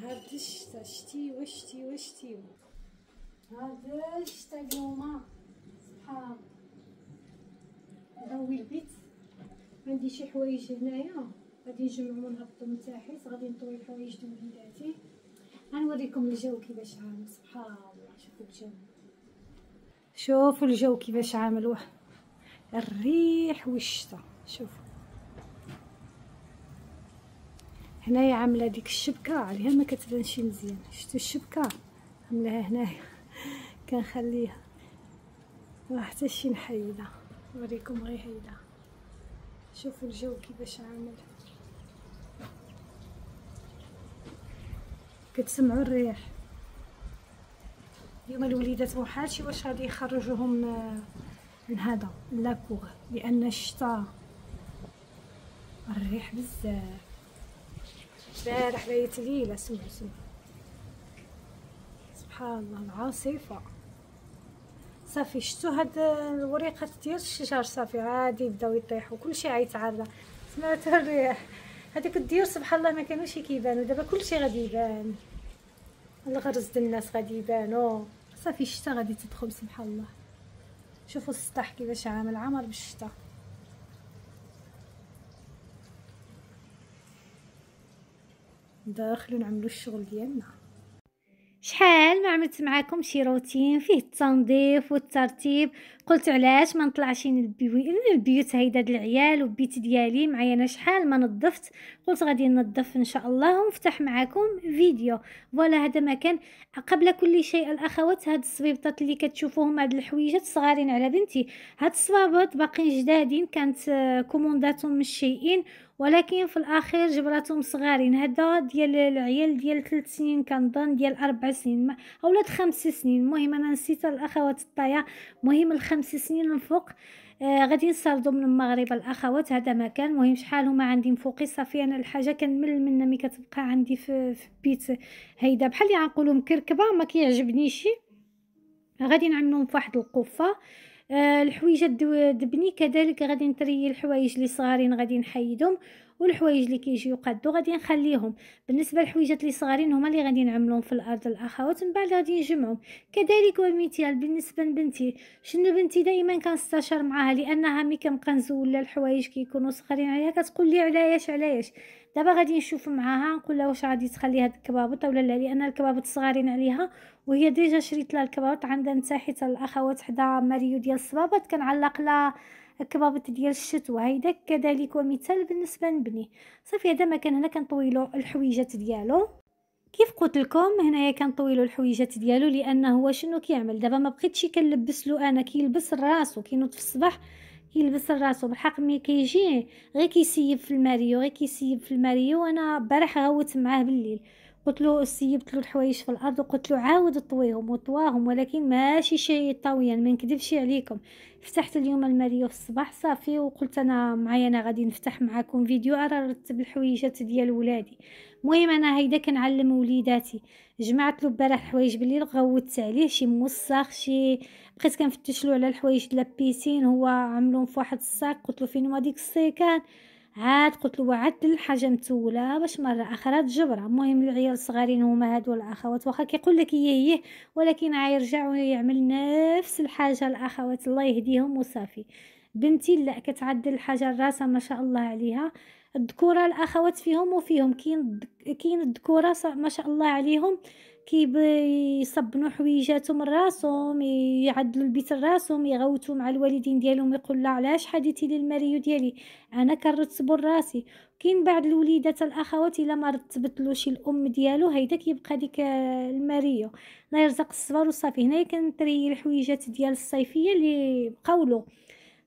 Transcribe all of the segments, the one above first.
نهار دشتا شتي وشتي وشتي هاد الشتا اليوم سبحان الله نروي البيت عندي شي حوايج هنايا غادي نجمعو نهبطو من تحت غادي نطوي الحوايج ديال وليداتي غنوريكم الجو كيفاش عامل سبحان الله شوفو الجو شوفو الجو كيفاش عامل الريح والشتا شوفو هنايا عامله ديك الشبكه عليها ما كتبانش مزيان شفتوا الشبكه عاملاها هنايا كنخليها حتى شي نحيدها نوريكم غير هيدا شوفوا الجو كيفاش عامل كتسمعوا الريح اليوم الوليدات شي واش غادي يخرجوهم آه، من هذا لاكوغ لان الشتاء الريح بزاف امبارح بيت ليلة سمعوا سمعوا سبحان الله العاصفة صافي شتو هاد الوريقات ديال الشجر صافي غادي يبداو يطيحو كلشي عيتعرى سمعت الريح هاديك الدير سبحان الله ما كانوش كيبانو دابا كلشي غادي يبان الغرز ديال الناس غادي يبانو صافي الشتا غادي تدخل سبحان الله شوفوا السطح كيفاش عامل عامر بالشتا داخل نعملو الشغل ديالنا شحال ما عملت معاكم شي روتين فيه التنظيف والترتيب قلت علاش ما نطلعش للبيوت البيوت هيدا د العيال وبيت ديالي معايا انا شحال ما نظفت قلت غادي ننظف ان شاء الله ونفتح معكم فيديو فوالا هذا ما كان قبل كل شيء الاخوات هاد الصبيبطات اللي كتشوفوهم هاد الحويجات صغارين على بنتي هاد الصبابط باقيين جدادين كانت آه، كومونداتهم من شيئين ولكن في الاخير جبراتهم صغارين هذا ديال العيال ديال 3 سنين كنظن ديال 4 سنين اولاد 5 سنين المهم انا نسيت الاخوات الطايه المهم الخمس خمس سنين من فوق آه غادي ينسردوا من المغرب الاخوات هذا ما كان مهم شحال هما عندي فوقي صافي انا الحاجه كنمل منها مي كتبقى عندي في, في بيت هيدا بحال اللي غنقولو مكركبه ما كيعجبنيش غادي نعملهم واحد القفه آه، الحويجه دبني كذلك غادي نتري الحوايج اللي صغارين غادي نحيدهم والحوايج اللي كيجيو قادو غادي نخليهم بالنسبه للحويجات اللي صغارين هما اللي غادي نعملهم في الارض الاخوات من بعد غادي نجمعهم كذلك ومثال بالنسبه لبنتي شنو بنتي دائما كنستشار معاها لانها ملي كنبقى نزول لها الحوايج كيكونوا صغارين عليها كتقول لي علاش علاش دابا غادي نشوف معاها نقول لها واش غادي تخلي هاد الكبابط ولا لا لان الكبابط صغارين عليها وهي ديجا شريت لها الكبابط عندها نتا حيت الاخوات حدا ماريو ديال الصبابط كنعلق لها الكبابط ديال الشتوى هيدا كذلك ومثال بالنسبه لبني صافي هذا ما كان هنا كنطويلو الحويجات ديالو كيف قلت لكم هنايا كنطويلو الحويجات ديالو لانه هو شنو كيعمل دابا ما بقيتش كنلبس له انا كيلبس راسو كينوض في الصباح كيلبس راسو بالحق ملي كيجي غير كيسيب في الماريو غير كيسيب في الماريو وانا البارح غوت معاه بالليل قلت له سيبت له الحوايج في الارض وقلت له عاود طويهم وطواهم ولكن ماشي شيء طاويا ما نكذبش عليكم فتحت اليوم الماريو في الصباح صافي وقلت انا معايا انا غادي نفتح معاكم فيديو انا نرتب الحويجات ديال ولادي المهم انا هيدا كنعلم وليداتي جمعت له البارح حوايج بالليل غوت عليه شي موسخ شي بقيت كنفتش له على الحوايج ديال هو عملهم في واحد الصاك قلت له فين هما ديك السيكان عاد قلت له وعدت الحاجه متوله باش مره اخرى تجبرها المهم العيال الصغارين هما هادو الاخوات واخا كيقول لك هي إيه إيه، ولكن عيرجع ويعمل نفس الحاجه الاخوات الله يهديهم وصافي بنتي لا كتعدل الحاجه راسها ما شاء الله عليها الذكوره الاخوات فيهم وفيهم كاين كاين الذكوره ما شاء الله عليهم كيب يصبنوا حويجاتهم راسهم يعدلوا البيت راسهم يغوتوا مع الوالدين ديالهم يقول لا علاش حديتي لي ديالي انا كنرتبو راسي كاين بعض الوليدات الاخوات الا ما رتبتلوش الام ديالو هيدا كيبقى ديك المريو لا يرزق الصبر وصافي هنايا كنتري الحويجات ديال الصيفيه اللي بقاولو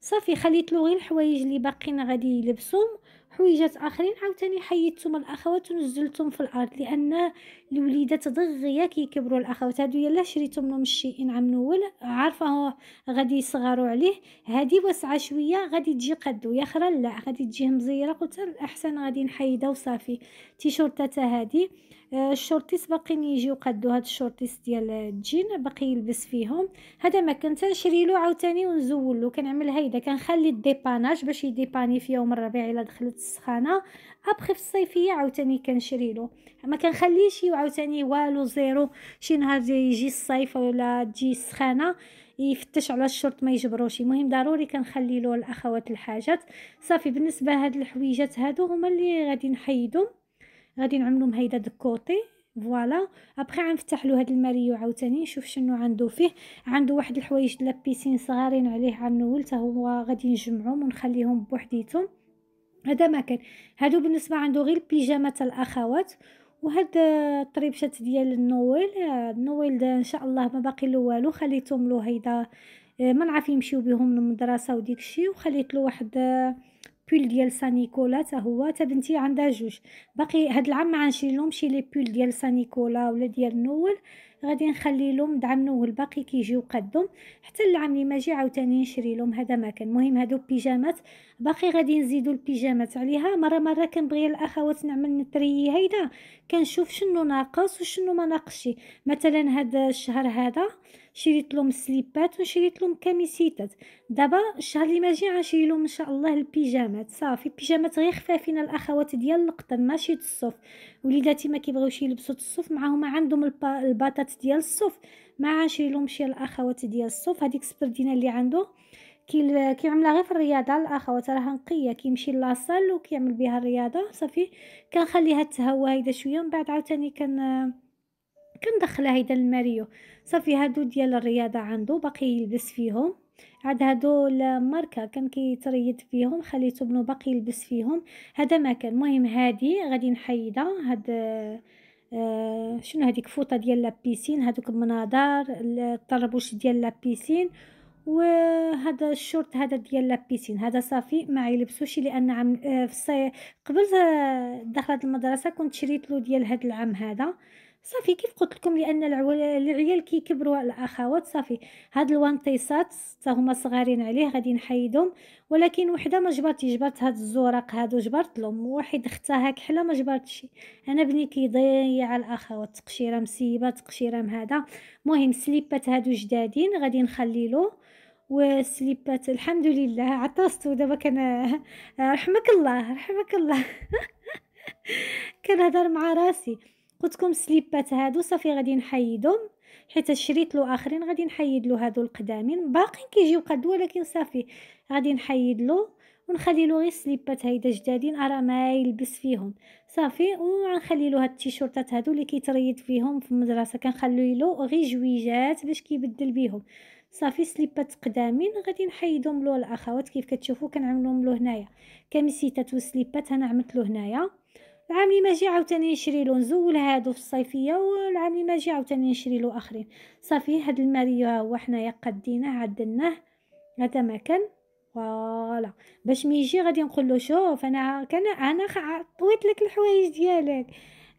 صافي خليت له غير الحوايج اللي باقيين غادي يلبسهم حويجات اخرين عاوتاني حيدتهم الاخوات ونزلتهم في الارض لان الوليدات دغيا كيكبروا الاخوات هادو يلا شريتو منهم الشيء انعم الاول عارفه غادي يصغروا عليه هادي واسعه شويه غادي تجي قدو يا اخرى لا غادي تجي مزيره قلت الاحسن غادي نحيدها وصافي تيشورتات هادي آه، الشورتيس باقيين يجيو قدو هاد الشورتيس ديال الجين باقي يلبس فيهم هذا ما كنت نشري له عاوتاني ونزول له كنعمل هيدا كنخلي الديباناج باش يديباني في يوم الربيع الا دخلت السخانه ابخي في الصيفيه عاوتاني كنشري له ما كنخليش عاوتاني والو زيرو شي نهار يجي الصيف ولا تجي السخانه يفتش على الشرط ما يجبروش المهم ضروري كنخلي له الاخوات الحاجات صافي بالنسبه هاد الحويجات هادو هما اللي غادي نحيدهم غادي نعملهم هيدا دكوتي فوالا ابخي غنفتح له هاد الماريو عاوتاني نشوف شنو عنده فيه عنده واحد الحوايج لابيسين صغارين عليه عام نول هو غادي نجمعهم ونخليهم بوحديتهم هذا ما كان هادو بالنسبه عنده غير بيجامه الاخوات وهاد الطريبشات ديال النويل النويل ده ان شاء الله ما باقي له والو خليتهم له هيدا آه، ما نعرف يمشيو بهم للمدرسه وديك الشيء وخليت له واحد آه، بول ديال سانيكولا حتى هو حتى بنتي عندها جوج باقي هاد العام ما عنشري لهم شي لي بول ديال سانيكولا ولا ديال نويل غادي نخلي لهم دعمنو والباقي كيجيو قدهم حتى العام اللي ماجي عاوتاني نشري لهم هذا ما كان المهم هادو بيجامات باقي غادي نزيدو البيجامات عليها مره مره كنبغي الاخوات نعمل نتري هيدا كنشوف شنو ناقص وشنو ما ناقصش مثلا هذا الشهر هذا شريت لهم سليبات وشريت لهم كميسيتات دابا الشهر اللي ماجي غنشري لهم ان شاء الله البيجامات صافي البيجامات غير خفافين الاخوات ديال القطن ماشي الصوف وليداتي ما كيبغيوش يلبسوا الصوف معاهم عندهم الباطات الاخوات ديال الصوف ما عاش يلومش الاخوات ديال الصوف هذيك السبردينه اللي عنده كي كيعملها غير في الرياضه الاخوات راها نقيه كيمشي لاصال وكيعمل بها الرياضه صافي كنخليها تهوى هيدا شويه ومن بعد عاوتاني كن كندخلها هيدا الماريو صافي هادو ديال الرياضه عنده باقي يلبس فيهم عاد هادو الماركه كان كيتريد فيهم خليته بنو باقي يلبس فيهم هذا ما كان المهم هادي غادي نحيدها هاد آه، شنو هذيك فوطه ديال لابيسين هذوك المناظر الطربوش ديال لابيسين وهذا الشورت هذا ديال لابيسين هذا صافي ما يلبسوش لان عام آه، في الصيف قبل آه، دخلت المدرسه كنت شريت له ديال هذا العام هذا صافي كيف قلت لكم لان العيال كيكبروا الاخوات صافي هاد الوانطيسات حتى هما صغارين عليه غادي نحيدهم ولكن وحده ما جبرتي جبرت هاد الزوراق هادو جبرت لهم واحد اختها كحله ما جبرتش انا بني كيضيع الاخوات تقشيره مسيبه تقشيره هذا المهم سليبات هادو جدادين غادي نخلي له وسليبات الحمد لله عطاستو دابا كان رحمك الله رحمك الله كنهضر مع راسي قلت لكم سليبات هادو صافي غادي نحيدهم حيت شريت له اخرين غادي نحيد له هادو القدامين باقين كيجيو قد ولكن صافي غادي نحيد له ونخلي له غير سليبات هيدا جدادين ارا ما يلبس فيهم صافي وغنخلي له هاد التيشورتات هادو اللي كيتريد فيهم في المدرسه كنخلي له غير جويجات باش كيبدل بيهم صافي سليبات قدامين غادي نحيدهم له الاخوات كيف كتشوفوا كنعملهم له هنايا كميسيتات وسليبات انا عملت له هنايا العام اللي ماجي عاوتاني نشري له نزول هادو في الصيفيه والعام اللي ماجي عاوتاني نشري له اخرين صافي هاد الماريو ها هو حنايا قديناه عدلناه هذا ما كان فوالا باش يجي غادي نقول له شوف انا كان انا عطيت لك الحوايج ديالك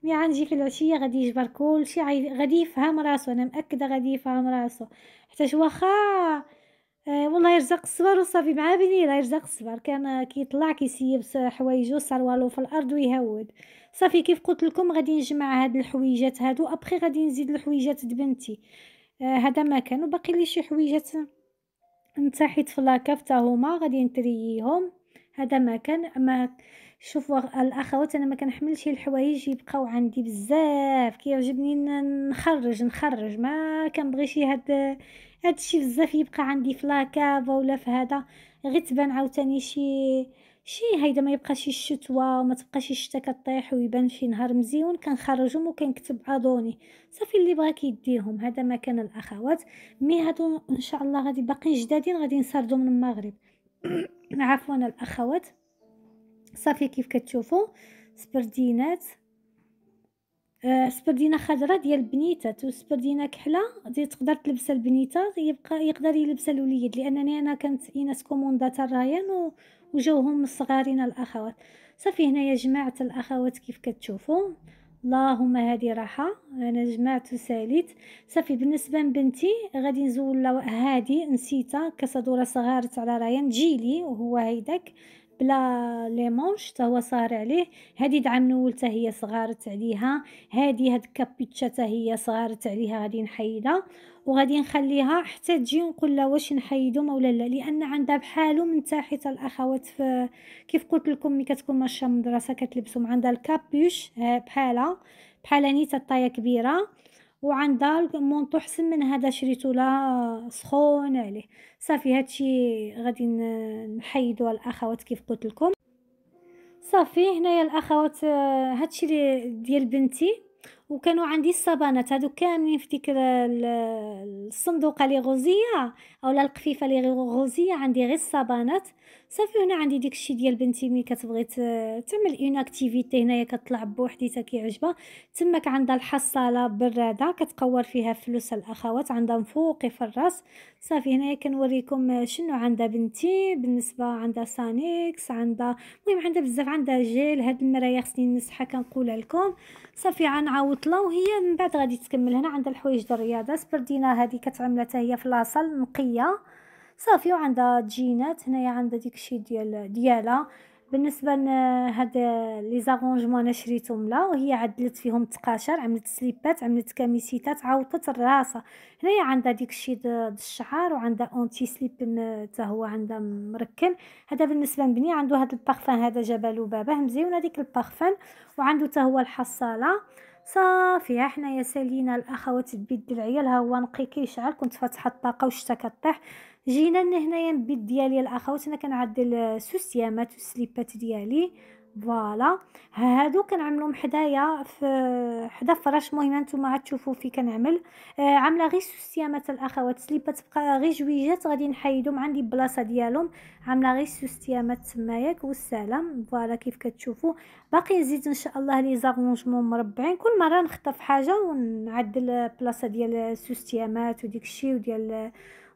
مي عنجي في العشيه غادي يجبر كلشي غادي يفهم راسو انا مأكده غادي يفهم راسو حتى واخا آه، والله يرزق الصبر وصافي مع بني راه يرزق الصبر كان كيطلع كيسيب حوايجو صار والو في الارض ويهود صافي كيف قلت لكم غادي نجمع هاد الحويجات هادو ابخي غادي نزيد الحويجات بنتي آه، هذا آه ما كان وباقي لي شي حويجات نتاحيت في لاكاف تا هما غادي نترييهم هذا ما كان اما شوفوا الاخوات انا ما كنحملش الحوايج يبقاو عندي بزاف كيعجبني نخرج نخرج ما كنبغيش هاد هادشي بزاف يبقى عندي في لاكاف ولا في هذا غير تبان عاوتاني شي شي هيدا ما يبقاش الشتوى وما تبقاش الشتا كطيح ويبان شي نهار مزيون كنخرجهم وكنكتب عضوني صافي اللي بغا كيديهم هذا ما كان الاخوات مي هادو ان شاء الله غادي باقيين جدادين غادي نسردو من المغرب عفوا الاخوات صافي كيف كتشوفوا سبردينات آه، سبردينه خضراء ديال البنيتات وسبردينه كحله دي تقدر تلبسها البنيته يبقى يقدر يلبسها الوليد لانني انا كانت ايناس كوموندا رايان وجوهم الصغارين الاخوات صافي هنايا جماعه الاخوات كيف كتشوفوا اللهم هذه راحه انا جمعت وساليت صافي بالنسبه لبنتي غادي نزول هادي نسيتها كصدوره صغارت على رايان جيلي وهو هيداك بلا لي مونش تا هو صار عليه هادي دعم نول تا هي صغارت عليها هادي هاد كابيتشا تا هي صغارت عليها غادي نحيدها وغادي نخليها حتى تجي نقول لها واش ما ولا لا لان عندها بحالو من تحت الاخوات في كيف قلت لكم ملي كتكون ماشيه من المدرسه كتلبسهم عندها الكابيوش آه، بحالها بحال نيتا طايه كبيره وعن ذلك مون تحسن من هذا شريتو لا سخون عليه صافي هادشي غادي نحيدو الاخوات كيف قلت لكم صافي هنايا الاخوات آه، هادشي ديال بنتي وكانوا عندي الصبانات هادو كاملين في ديك الصندوقه لي غوزيه اولا القفيفه لي غوزيه عندي غير الصبانات صافي هنا عندي داكشي الشيء ديال بنتي ملي كتبغي تعمل اون اكتيفيتي هنايا كتلعب بوحديتها كيعجبها تماك عندها الحصاله براده كتقور فيها فلوس الاخوات عندها مفوقي في الراس صافي هنايا كنوريكم شنو عندها بنتي بالنسبه عندها سانيكس عندها المهم عندها بزاف عندها جيل هاد المرايا خصني نمسحها كنقولها لكم صافي غنعاود لها وهي من بعد غادي تكمل هنا عندها الحوايج ديال الرياضه سبردينا هذه كتعملها حتى هي في لاصال نقيه صافي وعندها جينات هنايا عندها ديكشي ديال ديالها بالنسبه لهاد لي زارونجمون انا شريتهم لا وهي عدلت فيهم التقاشر عملت سليبات عملت كميسيتات عوطت الراسه هنايا عندها ديك الشيء الشعر وعندها اونتي سليب حتى هو عندها مركن هذا بالنسبه لبني عنده هاد البارفان هذا جبل وباباه مزيون هذيك البارفان وعنده حتى هو الحصاله صافي احنا يا سالينا الاخوات البيت العيال هو نقي كيشعل كنت فاتحه الطاقه وشتا كطيح جينا لهنايا البيت ديالي الاخوات انا كنعدل سوسيامات والسليبات ديالي فوالا هادو كنعملهم حدايا في حدا فراش المهم نتوما غتشوفوا في كنعمل آه عامله غير سوستيامات الاخوات سليبات بقى غير جويجات غادي نحيدهم عندي البلاصه ديالهم عامله غير سوستيامات تماياك والسلام فوالا كيف كتشوفوا باقي نزيد ان شاء الله لي زارونجمون مربعين كل مره نخطف حاجه ونعدل البلاصه ديال السوستيامات وديك الشيء وديال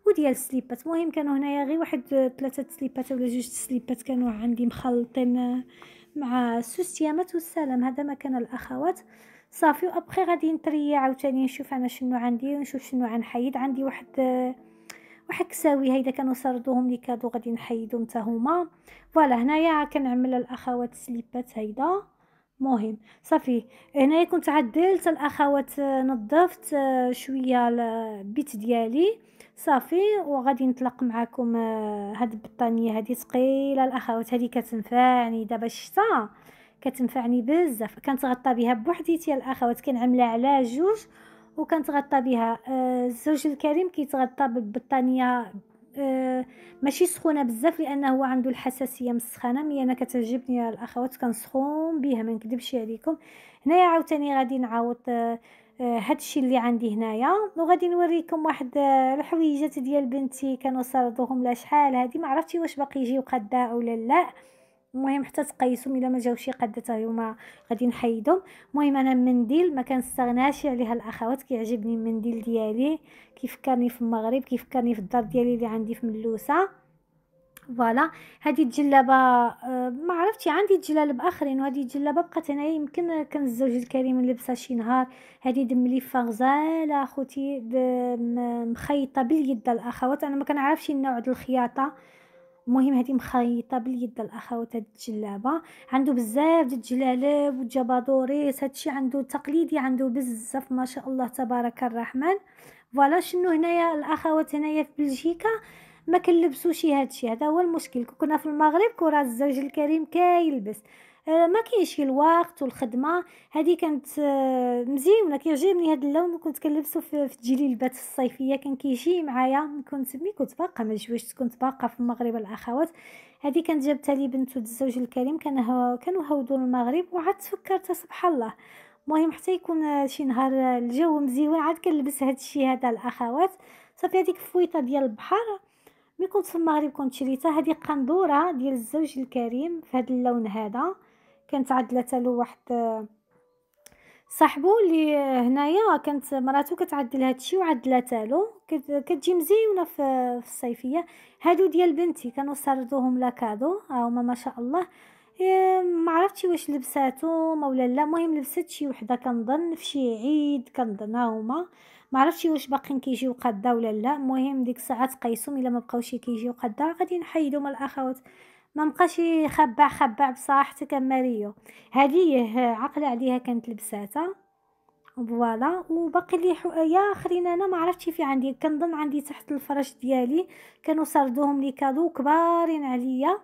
وديال السليبات المهم كانوا هنايا غير واحد ثلاثه سليبات ولا جوج سليبات كانوا عندي مخلطين مع سوسيامات والسلام هذا ما كان الاخوات صافي وابخي غادي نتريا عاوتاني نشوف انا شنو عندي ونشوف شنو حيد عندي واحد واحد كساوي هيدا كانوا سردوهم لي كادو غادي نحيدو نتا هما فوالا هنايا كنعمل الاخوات سليبات هيدا مهم صافي هنايا كنت عدلت الاخوات آه، نظفت آه، شويه البيت ديالي صافي وغادي نطلق معكم آه، هاد البطانيه هادي ثقيله الاخوات هادي كتنفعني دابا الشتا كتنفعني بزاف كنتغطى بها بوحديتي الاخوات كنعملها على جوج وكنتغطى بها الزوج الكريم كيتغطى بالبطانيه آه، ماشي سخونه بزاف لانه هو عنده الحساسيه من السخانه مي انا كتعجبني الاخوات كنسخون بها ما نكذبش عليكم هنايا عاوتاني غادي نعاود آه، آه، هادشي اللي عندي هنايا وغادي نوريكم واحد الحويجات ديال بنتي كانوا صاردوهم لا شحال هذه ما عرفتي واش باقي يجيو قداء ولا لا المهم حتى تقيسهم الا ما جاوش قاده حتى هما غادي نحيدهم المهم انا المنديل ما كنستغناش عليها الاخوات كيعجبني المنديل ديالي كيفكرني في المغرب كيفكرني في الدار ديالي اللي عندي في ملوسه فوالا هذه الجلابه آه ما عرفتي عندي جلالب اخرين وهذه الجلابه بقات هنايا يمكن كان الزوج الكريم لبسها شي نهار هذه دم لي غزاله اخوتي مخيطه باليد الاخوات انا ما كنعرفش النوع ديال الخياطه المهم هذه مخيطه باليد الاخوات هاد الجلابه عنده بزاف ديال الجلالب والجبادوريس هادشي عنده تقليدي عنده بزاف ما شاء الله تبارك الرحمن فوالا شنو هنايا الاخوات هنايا في بلجيكا ما كنلبسوش هادشي هذا هو المشكل كنا في المغرب كرة الزوج الكريم كيلبس ما كاينش الوقت والخدمه هذه كانت آه، مزيونه كيعجبني هذا اللون كنت كنلبسو في التجليبات الصيفيه كان كيجي معايا كنت مي كنت باقا ما جوجت كنت باقا في المغرب الاخوات هذه كانت جابتها لي بنت الزوج الكريم هو كانوا هودوا المغرب وعاد تفكرت سبحان الله المهم حتى يكون آه، شي نهار آه، الجو مزيون عاد كنلبس هذا الشيء هذا الاخوات صافي هذيك فويطه ديال البحر مي كنت في المغرب كنت شريتها هذه قندوره ديال الزوج الكريم في هذا اللون هذا كانت عدلتها له واحد صاحبو اللي هنايا كانت مراتو كتعدل هادشي وعدلات له كتجي مزيونه في الصيفيه هادو ديال بنتي كانوا سردوهم ها هما ما شاء الله ما عرفتش واش لبساتهم ولا لا المهم لبست شي وحده كنظن في شي عيد كنظن ها هما ما عرفتش واش باقيين كيجيو قاده ولا لا المهم ديك الساعه تقيسهم الا ما بقاوش كيجيو قاده غادي نحيدهم الاخوات ما مبقاش يخبع خبع بصراحه كماليو هذه عقل عليها كانت لبساتها فوالا وباقي لي حقايا اخرين انا ما عرفتش في عندي كنظن عندي تحت الفرش ديالي كانوا سردوهم لي كادو كبارين عليا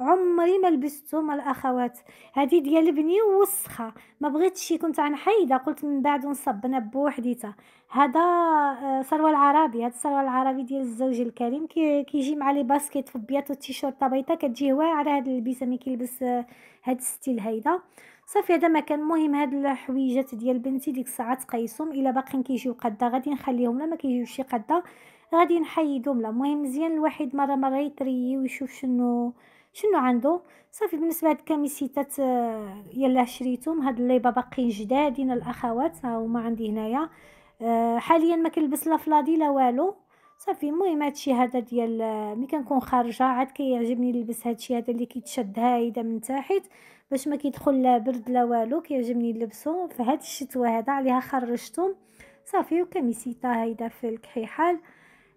عمري ما لبستو مع الاخوات هذه ديال بني وسخه ما بغيتش كنت عن حيده قلت من بعد نصب انا بوحديتها هذا آه، سروه العربي هذا سروال العربي ديال الزوج الكريم كي كيجي مع لي باسكيت في البياط والتيشيرت بيضاء كتجي واعره هاد البسه ملي كيلبس آه، هاد الستيل هيدا صافي هذا ما كان مهم هاد الحويجات ديال بنتي ديك الساعه تقيسهم الا باقيين كيجيو قدا غادي نخليهم لا ما كيجيوش قده غادي نحيدهم لا مهم مزيان الواحد مره مره يتري ويشوف شنو شنو عنده صافي بالنسبه لهاد الكاميسيتات آه، يلا شريتهم هاد اللي باقيين جدادين الاخوات ها هما عندي هنايا آه، حاليا ما كنلبس لا فلادي لا والو صافي المهم هادشي هذا ديال آه، ملي كنكون خارجه عاد كيعجبني نلبس هادشي هذا اللي كيتشد هايده من تحت باش ما كيدخل لا برد لا والو كيعجبني نلبسو في هاد الشتوى هذا عليها خرجتهم صافي وكميسيطه هايده في الكحيحال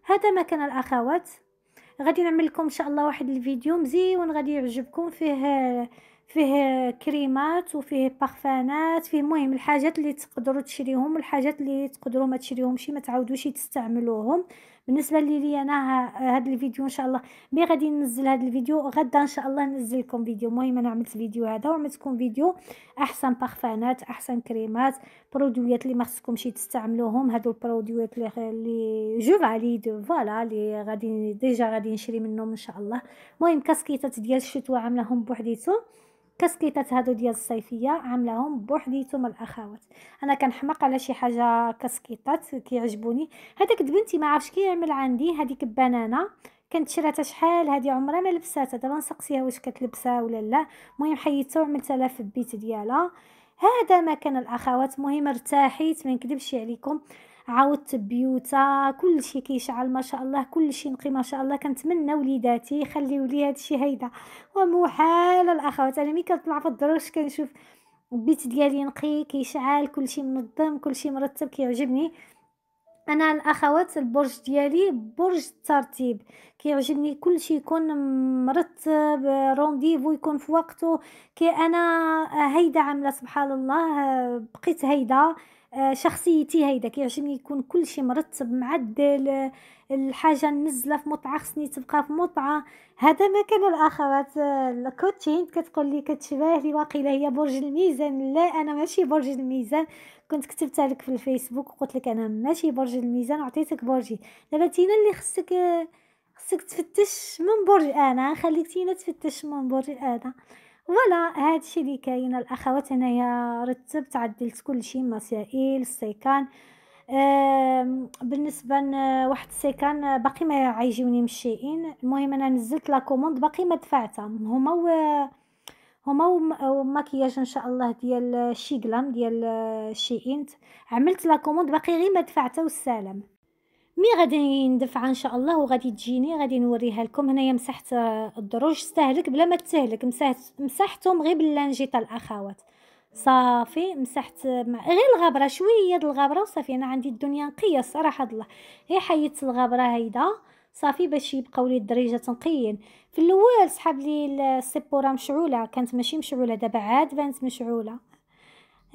هذا مكان الاخوات غادي نعمل لكم ان شاء الله واحد الفيديو مزيون غادي يعجبكم فيه فيه كريمات وفيه بارفانات فيه المهم الحاجات اللي تقدروا تشريهم والحاجات اللي تقدروا ما تشريهمش ما تعودوش تستعملوهم بالنسبه لي لي انا هذا الفيديو ان شاء الله مي غادي ننزل هذا الفيديو غدا ان شاء الله ننزل لكم فيديو المهم انا عملت فيديو هذا وعملت لكم فيديو احسن بارفانات احسن كريمات برودويات اللي ما خصكمش تستعملوهم هادو البرودويات اللي اللي جو فاليد فوالا اللي غادي ديجا غادي نشري منهم ان شاء الله المهم كاسكيتات ديال الشتوى عاملهم بوحديتو كسكيتات هادو ديال الصيفيه عاملاهم بوحديتهم الاخوات انا كنحماق على شي حاجه كسكيتات كيعجبوني هذاك بنتي ما عرفش كيعمل عندي هذيك البنانه كنت شراتها شحال هذه عمرها ما لبساتها دابا نسقسيها واش كتلبسها ولا لا المهم حيدتها وعملتها لها في البيت ديالها هذا ما كان الاخوات مهم ارتاحيت ما نكذبش عليكم عاودت بيوتا كل شيء كيشعل ما شاء الله كل شيء نقي ما شاء الله كنتمنى وليداتي يخليو لي هذا الشيء هيدا ومحال الاخوات انا ملي كنطلع في الدروش كنشوف البيت ديالي نقي كيشعل كل شيء منظم كل شيء مرتب كيعجبني انا الاخوات البرج ديالي برج الترتيب كيعجبني كل شيء يكون مرتب رونديفو يكون في وقته كي انا هيدا عامله سبحان الله بقيت هيدا آه، شخصيتي هيدا كيعجبني يكون كل شيء مرتب معدل آه، الحاجه نزله في مطعه خصني تبقى في مطعه هذا ما كان الاخرات آه، الكوتشين كتقول لي كتشبه لي واقيلا هي برج الميزان لا انا ماشي برج الميزان كنت كتبتها لك في الفيسبوك وقلت لك انا ماشي برج الميزان وعطيتك برجي دابا تينا اللي خصك خصك تفتش من برج انا خليك تينا تفتش من برج انا فوالا هادشي اللي كاين الاخوات انايا رتبت عدلت كل شيء مسائل السيكان بالنسبه لواحد السيكان باقي ما عيجيوني مشيئين المهم انا نزلت لا كوموند باقي ما دفعتها هما و هما وماكياج ان شاء الله ديال شيغلام ديال شيئين عملت لا كوموند باقي غير ما دفعتها والسلام مي غادي ندفعها ان شاء الله وغادي تجيني غادي نوريها لكم هنايا مسحت الدروج استهلك بلا ما تستهلك مسحت مسحتهم غير باللانجيطا تاع الاخوات صافي مسحت غير الغبره شويه د الغبره وصافي انا عندي الدنيا نقيه صراحه الله غير حيدت الغبره هيدا صافي باش يبقاو لي الدريجات نقيين في الاول سحاب لي السيبوره مشعوله كانت ماشي مشعوله دابا عاد بانت مشعوله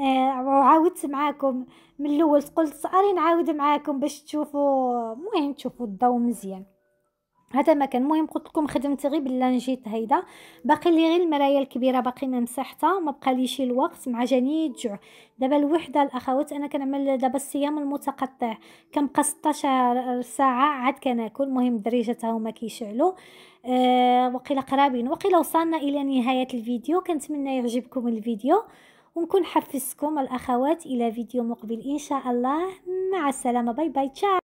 آه، وعاودت معاكم من الاول قلت اري نعاود معاكم باش تشوفوا المهم تشوفوا الضو مزيان هذا ما كان المهم قلت لكم خدمت غير باللانجيت هيدا باقي لي غير المرايا الكبيره باقي ما مسحتها ما بقى شي الوقت مع جاني الجوع دابا الوحده الاخوات انا كنعمل دابا الصيام المتقطع كنبقى 16 ساعه عاد كناكل المهم الدريجات هما كيشعلوا أه وقيلا قرابين وقيلا وصلنا الى نهايه الفيديو كنتمنى يعجبكم الفيديو ونكون حفزكم الأخوات إلى فيديو مقبل إن شاء الله مع السلامة باي باي تشاو